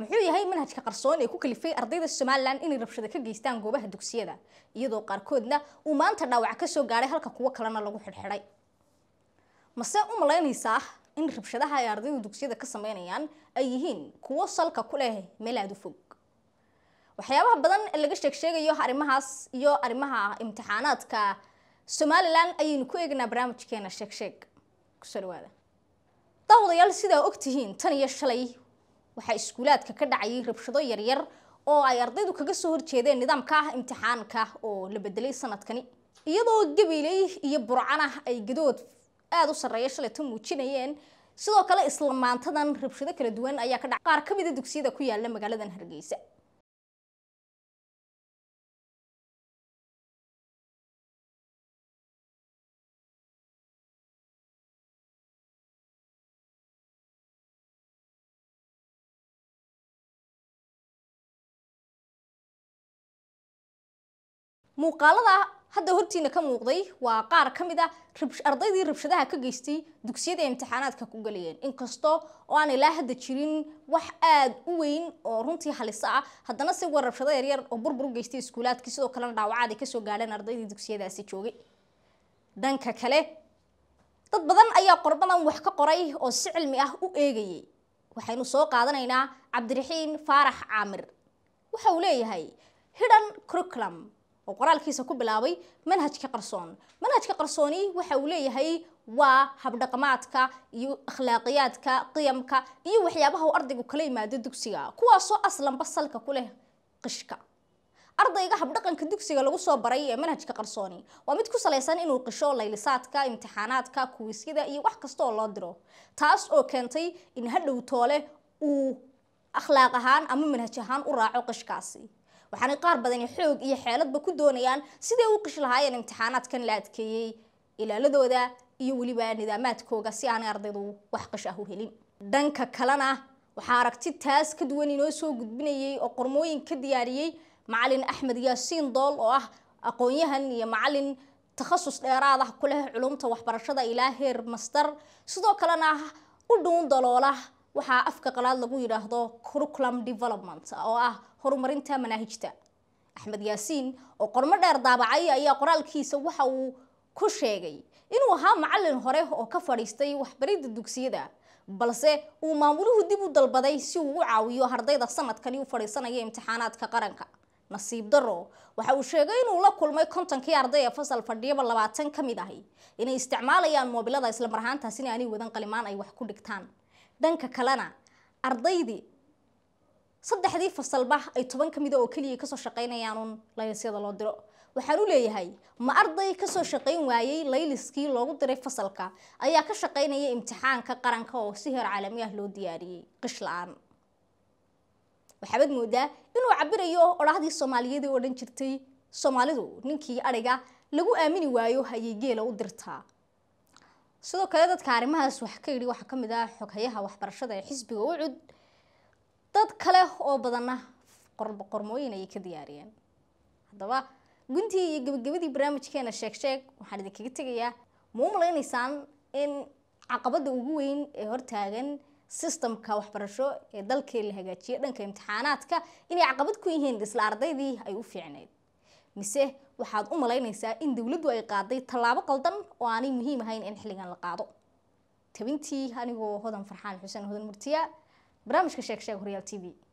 muxuu yahay manhajka qarsoon ee ku kalifay ardayda somalilan inay rabshada ka geystaan goobaha dugsiyada iyadoo qaarkoodna uu maanta dhaawac kasoo gaadhay halka kuwo kalena lagu xidhxidhay mase u malaynaysaa in rabshadaha ay ardaydu dugsiyada ka sameynayaan ay yihiin kuwo salka ku leh meel aada fog waxyaabaha badan ee laga sheeg sheegayo arrimahaas iyo arrimaha imtixaanaadka somalilan ayaynu ku eeganaa barnaamijkeena sheeg sheeg kusoo dhawaada daawadayaal sidaa ogtihiin tan iyo shalay waxaa iskuulaadka ka dhacayay rabshado yaryar oo ay ardaydu kaga soo horjeedeen nidaamka ah imtixaanka oo la bedelay sanadkani iyadoo gabiley iyo burcan ah ay gadood aada u sarreeya shalayta muujinayeen sidoo kale isla maantadan rabshado kala duwan ayaa ka dhaca qaar ka mida dugsiyada ku yaala magaaladan hargeysa muuqaalada hadda hortiina ka muuqday waa qaar ka mid a ah ardaydii rabshadaha ka geystay dugsiyada imtixaanaadka ku galayeen inkastoo oo aan ilaa hadda jirin wax aada u weyn oo runtii halisa ah haddana si war rabshado yaryar oo burbur u geystay iskuulaadkii sidoo kalena dhaawacaad ay kasoo gaadheen ardaydii dugsiyadaasi joogay dhanka kale dad badan ayaa qorbadan wax ka qoray oo si cilmi ah u eegayay waxaynu soo qaadanaynaa cabdiraxiin faarax caamir waxa uu leeyahay hidhan curriculum oo qoraalkiisa ku bilaabay manhajka qarsoon manhajka qarsooni waxa uu leeyahay waa habdhaqamaadka iyo akhlaaqiyaadka qiyamka iyo waxyaabaha uu ardaygu kala yimaado dugsiga kuwaasoo aslanba salka ku leh qishka ardayga habdhaqanka dugsiga lagu soo baray ee manhajka qarsooni waa mid ku salaysan inuu qisho laylisaadka imtixaanaadka kuwiisyada iyo wax kastaoo loo diro taas oo keentay in hadhowtoole toole uu akhlaaq ahaan ama manhaj ahaan u raaco qishkaasi waxaana qaar badani xoog iyo xeeladba ku doonayaan siday u qish lahaayeen imtixaanaadkan la adkeeyey ilaaladooda iyo weliba nidaamaadkooga si aanay ardaydu wax qish ah u helin dhanka kalena waxaa aragti taas ka duwan inoo soo gudbinayay oo qormooyin ka diyaariyey macalin axmed yaasiin dool oo ah aqoon-yahan iyo macalin takhasus dheeraad ah ku leh culumta waxbarashada ilaa heer master sidoo kalena u dhuun daloolah waxaa afka qalaad lagu yidhaahdo curriculum development oo ah horumarinta manaahijta axmed yaasiin oo qormo dheer daabacay ayaa qoraalkiisa waxa uu ku sheegay inuu ahaa macallin hore oo ka fadhiistay waxbaridda dugsiyada balse uu maamuluhu dib u dalbaday si uu u caawiyo ardayda sanadkani u fadhiisanaya imtixaanaadka qaranka nasiib daro waxa uu sheegay inuu la kulmay kontonkii arday ee fasal fadhiyaba labaatan ka mid ahi inay isticmaalayaan moobilada isla mar ahaantaasina aanay wadan qalimaan ay wax ku dhigtaan dhanka kalena ardaydii saddexdii fasalba ay toban ka mida ah oo keliya kasoo shaqaynayaanuun laylisyada loo diro waxaan u leeyahay ma arday kasoo shaqayn waayey layliskii loogu diray fasalka ayaa ka shaqaynaya imtixaanka qaranka oo si heer caalami ah loo diyaariyey qish la-aan waxaabad moodaa inuu cabirayo odhahdii soomaaliyeed oo dhan jirtay soomaalidu ninkii adhiga lagu aamini waayo ayay geela u dirtaa sidoo kale dadka arrimahaas wax ka yidhi waxaa ka mid ah xoghayaha waxbarashada ee xisbiga ucud dad kale oo badanna qormooyin ayay ka diyaariyeen haddaba guntii iyo gebagabadii barnaamijkeena sheeg sheeg waxaan idinkaga tegayaa ma u malaynaysaan in caqabada ugu weyn ee hortaagan sistamka waxbarasho ee dalkee la hagaajiyey dhanka imtixaanaadka inay caqabad ku yihiin isla ardaydii ay u fiicnayd mise waxaad u malaynaysaa in dowladdu ay qaaday tallaabo qaldan oo aanay muhiim ahayn in xilligan la qaado tabintii anigoo hodan farxaan xuseen hodan murtiya barnaamijka sheeg sheeg horyaal t v